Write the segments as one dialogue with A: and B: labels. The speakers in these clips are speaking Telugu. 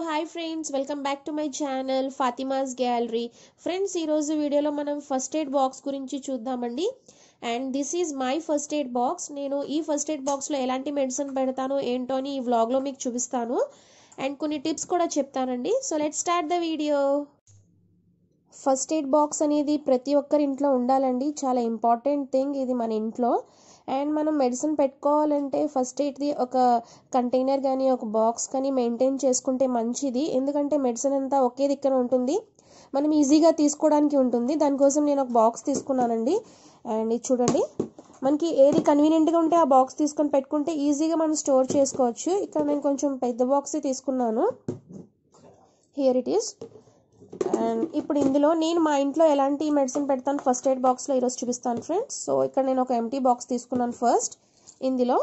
A: hello hi friends welcome back to my channel Fatima's gallery friends ఈరోజు వీడియోలో మనం ఫస్ట్ ఎయిడ్ బాక్స్ గురించి చూద్దామండి and this is my first aid box నేను ఈ ఫస్ట్ ఎయిడ్ బాక్స్లో ఎలాంటి మెడిసిన్ పెడతాను ఏంటో అని ఈ వ్లాగ్లో మీకు చూపిస్తాను అండ్ కొన్ని టిప్స్ కూడా చెప్తానండి so let start the video first aid box అనేది ప్రతి ఒక్కరి ఇంట్లో ఉండాలండి చాలా ఇంపార్టెంట్ థింగ్ ఇది మన ఇంట్లో అండ్ మనం మెడిసిన్ పెట్టుకోవాలంటే ఫస్ట్ ఎయిడ్ది ఒక కంటైనర్ కానీ ఒక బాక్స్ కానీ మెయింటైన్ చేసుకుంటే మంచిది ఎందుకంటే మెడిసిన్ అంతా ఒకే దగ్గర ఉంటుంది మనం ఈజీగా తీసుకోవడానికి ఉంటుంది దానికోసం నేను ఒక బాక్స్ తీసుకున్నానండి అండ్ ఇది చూడండి మనకి ఏది కన్వీనియంట్గా ఉంటే ఆ బాక్స్ తీసుకొని పెట్టుకుంటే ఈజీగా మనం స్టోర్ చేసుకోవచ్చు ఇక్కడ నేను కొంచెం పెద్ద బాక్స్ తీసుకున్నాను హియర్ ఇట్ ఈస్ ఇప్పుడు ఇందులో నేను మా ఇంట్లో ఎలాంటి మెడిసిన్ పెడతాను ఫస్ట్ ఎయిడ్ బాక్స్లో ఈరోజు చూపిస్తాను ఫ్రెండ్స్ సో ఇక్కడ నేను ఒక ఎంటీ బాక్స్ తీసుకున్నాను ఫస్ట్ ఇందులో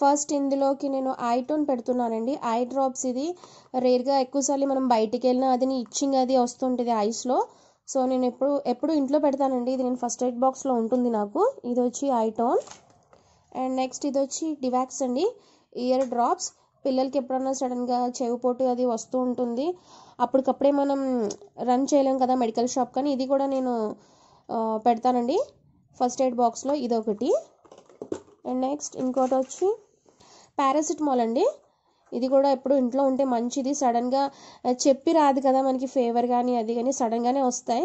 A: ఫస్ట్ ఇందులోకి నేను ఐటోన్ పెడుతున్నానండి ఐ డ్రాప్స్ ఇది రేర్గా ఎక్కువసార్లు మనం బయటికి వెళ్ళినా అది ఇచ్చింగ్ అది వస్తుంటుంది ఐస్లో సో నేను ఎప్పుడు ఎప్పుడు ఇంట్లో పెడతానండి ఇది నేను ఫస్ట్ ఎయిడ్ బాక్స్లో ఉంటుంది నాకు ఇది వచ్చి ఐటోన్ అండ్ నెక్స్ట్ ఇది వచ్చి డివాక్స్ అండి ఇయర్ డ్రాప్స్ పిల్లలకి ఎప్పుడన్నా సడన్గా చెవిపోటు అది వస్తూ ఉంటుంది అప్పటికప్పుడే మనం రన్ చేయలేం కదా మెడికల్ షాప్ కానీ ఇది కూడా నేను పెడతానండి ఫస్ట్ ఎయిడ్ బాక్స్లో ఒకటి అండ్ నెక్స్ట్ ఇంకోటి వచ్చి పారాసిటమాల్ అండి ఇది కూడా ఎప్పుడు ఇంట్లో ఉంటే మంచిది సడన్గా చెప్పి రాదు కదా మనకి ఫేవర్ కానీ అది కానీ సడన్గానే వస్తాయి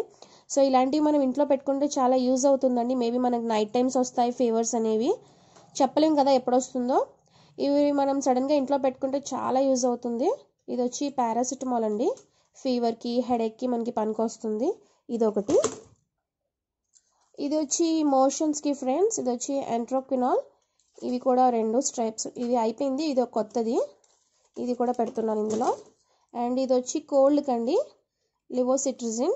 A: సో ఇలాంటివి మనం ఇంట్లో పెట్టుకుంటే చాలా యూజ్ అవుతుందండి మేబీ మనకు నైట్ టైమ్స్ వస్తాయి ఫీవర్స్ అనేవి చెప్పలేం కదా ఎప్పుడు వస్తుందో ఇవి మనం సడన్గా ఇంట్లో పెట్టుకుంటే చాలా యూజ్ అవుతుంది ఇది వచ్చి పారాసిటమాల్ అండి ఫీవర్కి హెడేక్కి మనకి పనికొస్తుంది ఇది ఒకటి ఇది వచ్చి మోషన్స్కి ఫ్రెండ్స్ ఇది వచ్చి ఎంట్రోక్వినాల్ ఇవి కూడా రెండు స్ట్రైప్స్ ఇది అయిపోయింది ఇది ఒక కొత్తది ఇది కూడా పెడుతున్నాను ఇందులో అండ్ ఇది వచ్చి కోల్డ్కి అండి లివోసిట్రిజిన్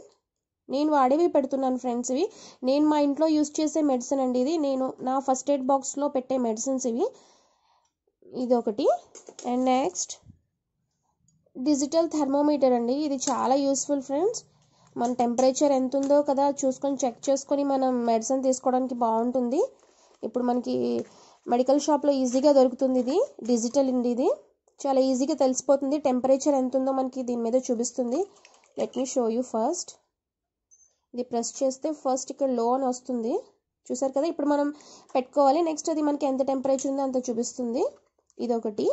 A: నేను వాడేవి పెడుతున్నాను ఫ్రెండ్స్ ఇవి నేను మా ఇంట్లో యూస్ చేసే మెడిసిన్ అండి ఇది నేను నా ఫస్ట్ ఎయిడ్ బాక్స్లో పెట్టే మెడిసిన్స్ ఇవి ఇది ఒకటి అండ్ నెక్స్ట్ డిజిటల్ థర్మోమీటర్ అండి ఇది చాలా యూస్ఫుల్ ఫ్రెండ్స్ మన టెంపరేచర్ ఎంత ఉందో కదా చూసుకొని చెక్ చేసుకొని మనం మెడిసిన్ తీసుకోవడానికి బాగుంటుంది ఇప్పుడు మనకి మెడికల్ షాప్లో ఈజీగా దొరుకుతుంది ఇది డిజిటల్ అండి ఇది చాలా ఈజీగా తెలిసిపోతుంది టెంపరేచర్ ఎంత ఉందో మనకి దీని మీద చూపిస్తుంది let me show you first ఇది ప్రెస్ చేస్తే ఫస్ట్ ఇక్కడ లో అని వస్తుంది చూసారు కదా ఇప్పుడు మనం పెట్టుకోవాలి నెక్స్ట్ అది మనకి ఎంత టెంపరేచర్ ఉందో అంత చూపిస్తుంది ఇదొకటి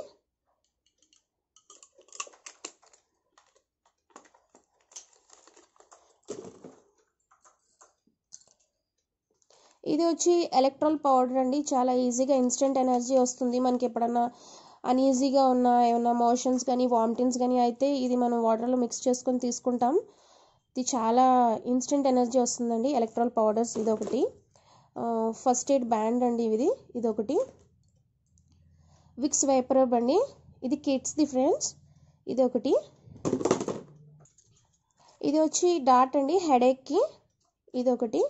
A: ఇది వచ్చి ఎలక్ట్రాల్ పౌడర్ అండి చాలా ఈజీగా ఇన్స్టెంట్ ఎనర్జీ వస్తుంది మనకి ఎప్పుడన్నా అన్ఈజీగా ఉన్న ఏమైనా మోషన్స్ కానీ వామిటింగ్స్ కానీ అయితే ఇది మనం వాటర్లో మిక్స్ చేసుకొని తీసుకుంటాం ఇది చాలా ఇన్స్టెంట్ ఎనర్జీ వస్తుందండి ఎలక్ట్రాల్ పౌడర్స్ ఇది ఒకటి ఫస్ట్ ఎయిడ్ బ్యాండ్ అండి ఇది ఇదొకటి విక్స్ వేపర్ అండి ఇది ది ఫ్రెండ్స్ ఇది ఒకటి ఇది వచ్చి డాట్ అండి హెడేక్కి ఇది ఒకటి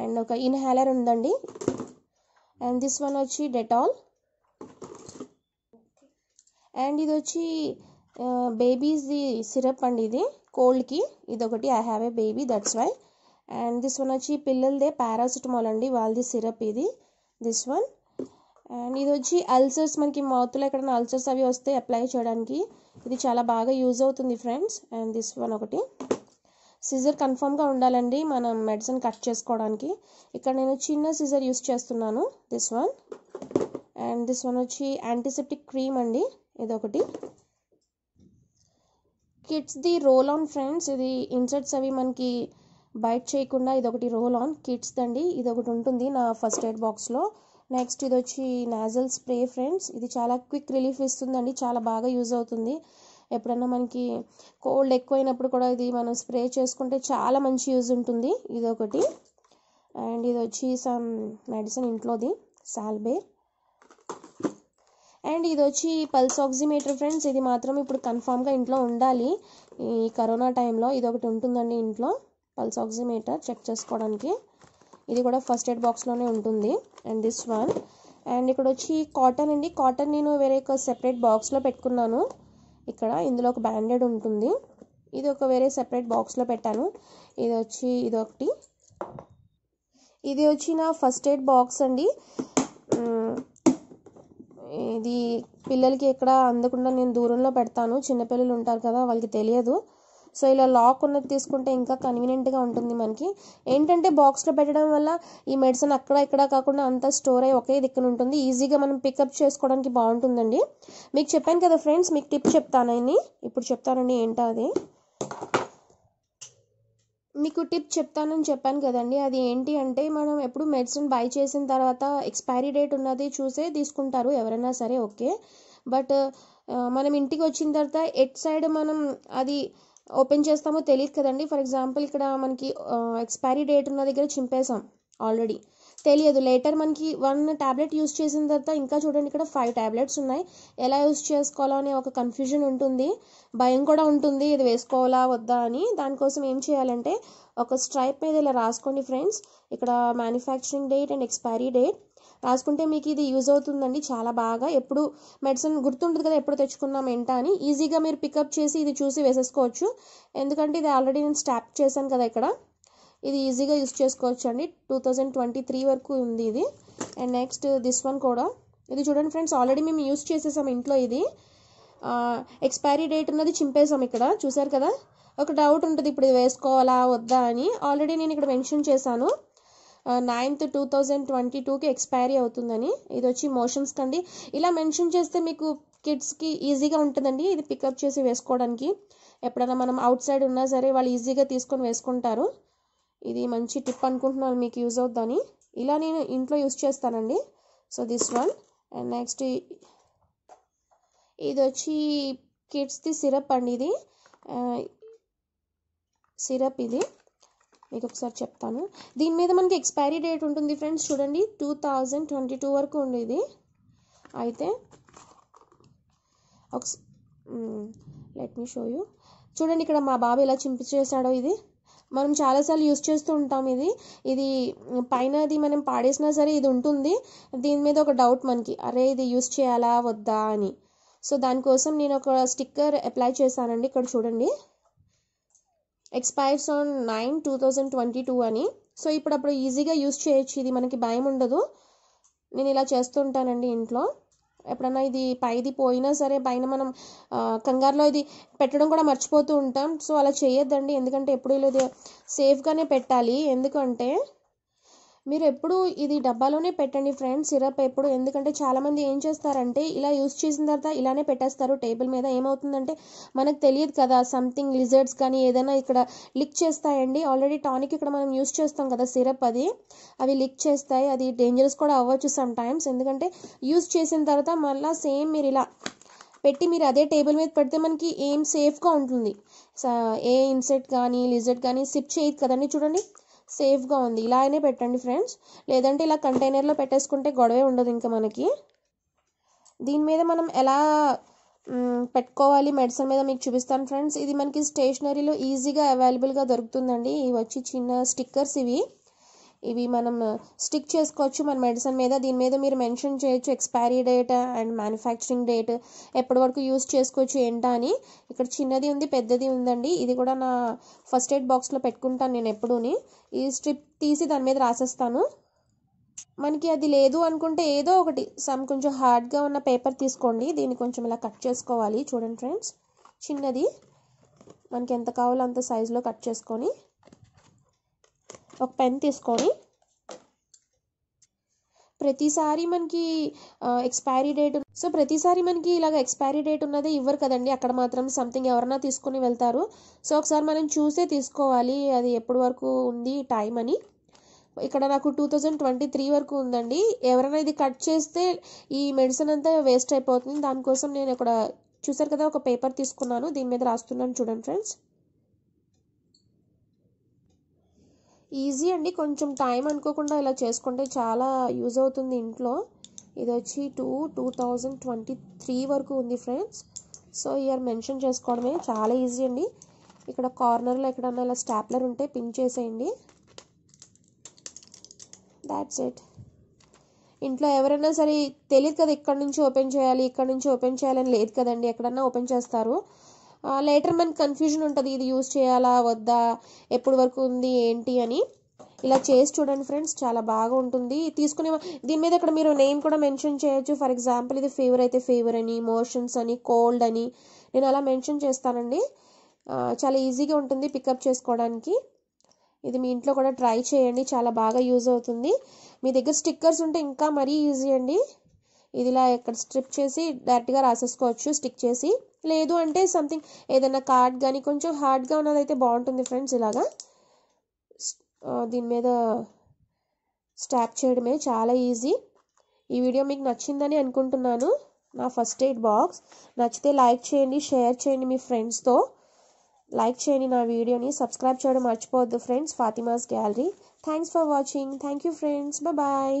A: అండ్ ఒక ఇన్హేలర్ ఉందండి అండ్ దిస్ వన్ వచ్చి డెటాల్ అండ్ ఇది వచ్చి బేబీస్ది సిరప్ అండి ఇది కోల్డ్కి ఇది ఒకటి I have a baby that's why and this one వచ్చి పిల్లలదే పారాసిటమాల్ అండి వాళ్ళది సిరప్ ఇది దిస్ వన్ అండ్ ఇది వచ్చి అల్సర్స్ మనకి మౌత్లో ఎక్కడైనా అల్సర్స్ అవి వస్తే అప్లై చేయడానికి ఇది చాలా బాగా యూజ్ అవుతుంది ఫ్రెండ్స్ అండ్ దిస్ వన్ ఒకటి సిజర్ కన్ఫామ్గా ఉండాలండి మనం మెడిసిన్ కట్ చేసుకోవడానికి ఇక్కడ నేను చిన్న సిజర్ యూస్ చేస్తున్నాను this one and this one వచ్చి యాంటీసెప్టిక్ క్రీమ్ అండి ఇదొకటి ది రోల్ ఆన్ ఫ్రెండ్స్ ఇది ఇన్సర్ట్స్ అవి మనకి బయట చేయకుండా ఇదొకటి రోల్ ఆన్ కిడ్స్ అండి ఇది ఒకటి ఉంటుంది నా ఫస్ట్ ఎయిడ్ బాక్స్లో నెక్స్ట్ ఇది వచ్చి నాజల్ స్ప్రే ఫ్రెండ్స్ ఇది చాలా క్విక్ రిలీఫ్ ఇస్తుందండి చాలా బాగా యూజ్ అవుతుంది ఎప్పుడన్నా మనకి కోల్డ్ ఎక్కువైనప్పుడు కూడా ఇది మనం స్ప్రే చేసుకుంటే చాలా మంచి యూజ్ ఉంటుంది ఇది ఒకటి అండ్ ఇది వచ్చి సమ్ మెడిసిన్ ఇంట్లోది సాల్బేర్ అండ్ ఇది వచ్చి పల్స్ ఆక్సిమీటర్ ఫ్రెండ్స్ ఇది మాత్రం ఇప్పుడు కన్ఫామ్గా ఇంట్లో ఉండాలి ఈ కరోనా టైంలో ఇది ఒకటి ఉంటుందండి ఇంట్లో పల్స్ ఆక్సిమీటర్ చెక్ చేసుకోవడానికి ఇది కూడా ఫస్ట్ ఎయిడ్ బాక్స్లోనే ఉంటుంది అండ్ దిస్ వన్ అండ్ ఇక్కడ వచ్చి కాటన్ అండి కాటన్ నేను వేరే ఒక సెపరేట్ బాక్స్లో పెట్టుకున్నాను ఇక్కడ ఇందులో ఒక బ్యాండెడ్ ఉంటుంది ఇది ఒక వేరే సెపరేట్ బాక్స్లో పెట్టాను ఇది వచ్చి ఇదొకటి ఇది వచ్చి నా ఫస్ట్ ఎయిడ్ బాక్స్ అండి ఇది పిల్లలకి ఎక్కడ అందకుండా నేను దూరంలో పెడతాను చిన్నపిల్లలు ఉంటారు కదా వాళ్ళకి తెలియదు సో ఇలా లాక్ ఉన్నది తీసుకుంటే ఇంకా కన్వీనియంట్గా ఉంటుంది మనకి ఏంటంటే బాక్స్లో పెట్టడం వల్ల ఈ మెడిసిన్ అక్కడ ఇక్కడ కాకుండా అంతా స్టోర్ అయ్యి ఒకే దిక్కున ఉంటుంది ఈజీగా మనం పికప్ చేసుకోవడానికి బాగుంటుందండి మీకు చెప్పాను కదా ఫ్రెండ్స్ మీకు టిప్ చెప్తానని ఇప్పుడు చెప్తానండి ఏంటో అది మీకు టిప్ చెప్తానని చెప్పాను కదండి అది ఏంటి అంటే మనం ఎప్పుడు మెడిసిన్ బై చేసిన తర్వాత ఎక్స్పైరీ డేట్ ఉన్నది చూసే తీసుకుంటారు ఎవరైనా సరే ఓకే బట్ మనం ఇంటికి వచ్చిన తర్వాత ఎట్ సైడ్ మనం అది ఓపెన్ చేస్తామో తెలియదు కదండి ఫర్ ఎగ్జాంపుల్ ఇక్కడ మనకి ఎక్స్పైరీ డేట్ ఉన్న దగ్గర చింపేసాం ఆల్రెడీ తెలియదు లేటర్ మనకి వన్ ట్యాబ్లెట్ యూస్ చేసిన తర్వాత ఇంకా చూడండి ఇక్కడ ఫైవ్ ట్యాబ్లెట్స్ ఉన్నాయి ఎలా యూస్ చేసుకోవాలో అనే ఒక కన్ఫ్యూజన్ ఉంటుంది భయం కూడా ఉంటుంది ఇది వేసుకోవాలా వద్దా అని దానికోసం ఏం చేయాలంటే ఒక స్ట్రైప్ మీద ఇలా రాసుకోండి ఫ్రెండ్స్ ఇక్కడ manufacturing date and expiry date రాసుకుంటే మీకు ఇది యూజ్ అవుతుందండి చాలా బాగా ఎప్పుడు మెడిసిన్ గుర్తుంటుంది కదా ఎప్పుడు తెచ్చుకున్నాం ఏంటా అని ఈజీగా మీరు పికప్ చేసి ఇది చూసి వేసేసుకోవచ్చు ఎందుకంటే ఇది ఆల్రెడీ నేను స్టాప్ చేశాను కదా ఇక్కడ ఇది ఈజీగా యూజ్ చేసుకోవచ్చు అండి టూ థౌజండ్ ట్వంటీ త్రీ వరకు ఉంది ఇది అండ్ నెక్స్ట్ దిస్ వన్ కూడా ఇది చూడండి ఫ్రెండ్స్ ఆల్రెడీ మేము యూజ్ చేసేసాం ఇంట్లో ఇది ఎక్స్పైరీ డేట్ ఉన్నది చింపేసాం ఇక్కడ చూసారు కదా ఒక డౌట్ ఉంటుంది ఇప్పుడు ఇది వేసుకోవాలా వద్దా అని ఆల్రెడీ నేను ఇక్కడ మెన్షన్ చేశాను నైన్త్ టూ థౌజండ్ ట్వంటీ టూకి ఎక్స్పైరీ అవుతుందని ఇది వచ్చి మోషన్స్కి అండి ఇలా మెన్షన్ చేస్తే మీకు కిడ్స్కి ఈజీగా ఉంటుందండి ఇది పికప్ చేసి వేసుకోవడానికి ఎప్పుడైనా మనం అవుట్ సైడ్ ఉన్నా సరే వాళ్ళు ఈజీగా తీసుకొని వేసుకుంటారు ఇది మంచి టిప్ అనుకుంటున్నాను మీకు యూజ్ అవుతుందని ఇలా నేను ఇంట్లో యూజ్ చేస్తానండి so this one and next ఇది వచ్చి కిడ్స్ది సిరప్ అండి ఇది సిరప్ ఇది మీకు ఒకసారి చెప్తాను దీని మీద మనకి ఎక్స్పైరీ డేట్ ఉంటుంది ఫ్రెండ్స్ చూడండి టూ థౌజండ్ ట్వంటీ టూ వరకు ఉండేది అయితే ఒక లెట్ మీ షో యూ చూడండి ఇక్కడ మా బాబు ఎలా చింపించేసాడో ఇది మనం చాలాసార్లు యూస్ చేస్తూ ఉంటాం ఇది ఇది పైనది మనం పాడేసినా సరే ఇది ఉంటుంది దీని మీద ఒక డౌట్ మనకి అరే ఇది యూస్ చేయాలా వద్దా అని సో దానికోసం నేను ఒక స్టిక్కర్ అప్లై చేశానండి ఇక్కడ చూడండి expires on nine two thousand twenty two అని సో ఇప్పుడప్పుడు ఈజీగా యూజ్ చేయొచ్చు ఇది మనకి భయం ఉండదు నేను ఇలా చేస్తుంటానండి ఇంట్లో ఎప్పుడన్నా ఇది పైది పోయినా సరే పైన మనం కంగారులో ఇది పెట్టడం కూడా మర్చిపోతూ ఉంటాం సో అలా చేయొద్దండి ఎందుకంటే ఎప్పుడు ఇది సేఫ్గానే పెట్టాలి ఎందుకంటే మీరు ఎప్పుడు ఇది డబ్బాలోనే పెట్టండి ఫ్రెండ్స్ సిరప్ ఎప్పుడు ఎందుకంటే చాలామంది ఏం చేస్తారంటే ఇలా యూస్ చేసిన తర్వాత ఇలానే పెట్టేస్తారు టేబుల్ మీద ఏమవుతుందంటే మనకు తెలియదు కదా సంథింగ్ లిజర్డ్స్ కానీ ఏదైనా ఇక్కడ లిక్ చేస్తాయండి ఆల్రెడీ టానిక్ ఇక్కడ మనం యూస్ చేస్తాం కదా సిరప్ అది అవి లిక్ చేస్తాయి అది డేంజరస్ కూడా అవ్వచ్చు సమ్ టైమ్స్ ఎందుకంటే యూస్ చేసిన తర్వాత మళ్ళీ సేమ్ మీరు ఇలా పెట్టి మీరు అదే టేబుల్ మీద పెడితే మనకి ఏం సేఫ్గా ఉంటుంది ఏ ఇన్సెట్ కానీ లిజర్ట్ కానీ సిప్ చేయదు కదండి చూడండి సేఫ్గా ఉంది ఇలా అయినా పెట్టండి ఫ్రెండ్స్ లేదంటే ఇలా కంటైనర్లో పెట్టేసుకుంటే గొడవే ఉండదు ఇంకా మనకి దీని మీద మనం ఎలా పెట్టుకోవాలి మెడిసిన్ మీద మీకు చూపిస్తాను ఫ్రెండ్స్ ఇది మనకి స్టేషనరీలో ఈజీగా అవైలబుల్గా దొరుకుతుందండి ఇవి వచ్చి చిన్న స్టిక్కర్స్ ఇవి ఇవి మనం స్టిక్ చేసుకోవచ్చు మన మెడిసిన్ మీద దీని మీద మీరు మెన్షన్ చేయొచ్చు expiry date and manufacturing date ఎప్పటి వరకు యూస్ చేసుకోవచ్చు ఏంటా అని ఇక్కడ చిన్నది ఉంది పెద్దది ఉందండి ఇది కూడా నా ఫస్ట్ ఎయిడ్ బాక్స్లో పెట్టుకుంటాను నేను ఎప్పుడూని ఈ స్ట్రిప్ తీసి దాని మీద రాసేస్తాను మనకి అది లేదు అనుకుంటే ఏదో ఒకటి సమ్ కొంచెం హార్డ్గా ఉన్న పేపర్ తీసుకోండి దీన్ని కొంచెం ఇలా కట్ చేసుకోవాలి చూడండి ఫ్రెండ్స్ చిన్నది మనకి ఎంత కావాలో అంత సైజులో కట్ చేసుకొని ఒక పెన్ తీసుకొని ప్రతిసారి మనకి ఎక్స్పైరీ డేట్ సో ప్రతిసారి మనకి ఇలాగ ఎక్స్పైరీ డేట్ ఉన్నదే ఇవ్వరు కదండి అక్కడ మాత్రం సంథింగ్ ఎవరన్నా తీసుకుని వెళ్తారు సో ఒకసారి మనం చూసే తీసుకోవాలి అది ఎప్పటి వరకు ఉంది టైం అని ఇక్కడ నాకు టూ థౌజండ్ ట్వంటీ త్రీ వరకు ఉందండి ఎవరైనా ఇది కట్ చేస్తే ఈ మెడిసిన్ అంతా వేస్ట్ అయిపోతుంది దానికోసం నేను ఇక్కడ చూసారు కదా ఒక పేపర్ తీసుకున్నాను దీని మీద రాస్తున్నాను చూడండి ఫ్రెండ్స్ ఈజీ అండి కొంచెం టైం అనుకోకుండా ఇలా చేసుకుంటే చాలా యూజ్ అవుతుంది ఇంట్లో ఇది వచ్చి two two thousand twenty three వరకు ఉంది ఫ్రెండ్స్ సో ఇయర్ మెన్షన్ చేసుకోవడమే చాలా ఈజీ అండి ఇక్కడ కార్నర్లో ఎక్కడన్నా ఇలా స్టాప్లర్ ఉంటే పిన్ చేసేయండి దాట్స్ ఇట్ ఇంట్లో ఎవరైనా సరే తెలియదు కదా ఇక్కడ నుంచి ఓపెన్ చేయాలి ఇక్కడ నుంచి ఓపెన్ చేయాలని లేదు కదండి ఎక్కడన్నా ఓపెన్ చేస్తారు లేటర్ మనకి కన్ఫ్యూజన్ ఉంటుంది ఇది యూజ్ చేయాలా వద్దా ఎప్పటి వరకు ఉంది ఏంటి అని ఇలా చేసి చూడండి ఫ్రెండ్స్ చాలా బాగా ఉంటుంది తీసుకునే దీని మీద ఇక్కడ మీరు నేమ్ కూడా మెన్షన్ చేయొచ్చు ఫర్ ఎగ్జాంపుల్ ఇది ఫీవర్ అయితే ఫీవర్ అని మోషన్స్ అని కోల్డ్ అని నేను అలా మెన్షన్ చేస్తానండి చాలా ఈజీగా ఉంటుంది పికప్ చేసుకోవడానికి ఇది మీ ఇంట్లో కూడా ట్రై చేయండి చాలా బాగా యూజ్ అవుతుంది మీ దగ్గర స్టిక్కర్స్ ఉంటే ఇంకా మరీ ఈజీ అండి ఇదిలా ఎక్కడ ఇక్కడ స్ట్రిప్ చేసి డైరెక్ట్గా రాసేసుకోవచ్చు స్టిక్ చేసి లేదు అంటే సంథింగ్ ఏదైనా కార్డ్ కానీ కొంచెం హార్డ్గా ఉన్నదైతే బాగుంటుంది ఫ్రెండ్స్ ఇలాగా దీని మీద స్టాప్ చేయడమే చాలా ఈజీ ఈ వీడియో మీకు నచ్చిందని అనుకుంటున్నాను నా ఫస్ట్ ఎయిడ్ బాక్స్ నచ్చితే లైక్ చేయండి షేర్ చేయండి మీ ఫ్రెండ్స్తో లైక్ చేయండి నా వీడియోని సబ్స్క్రైబ్ చేయడం మర్చిపోవద్దు friends Fatima's gallery thanks for watching thank you friends bye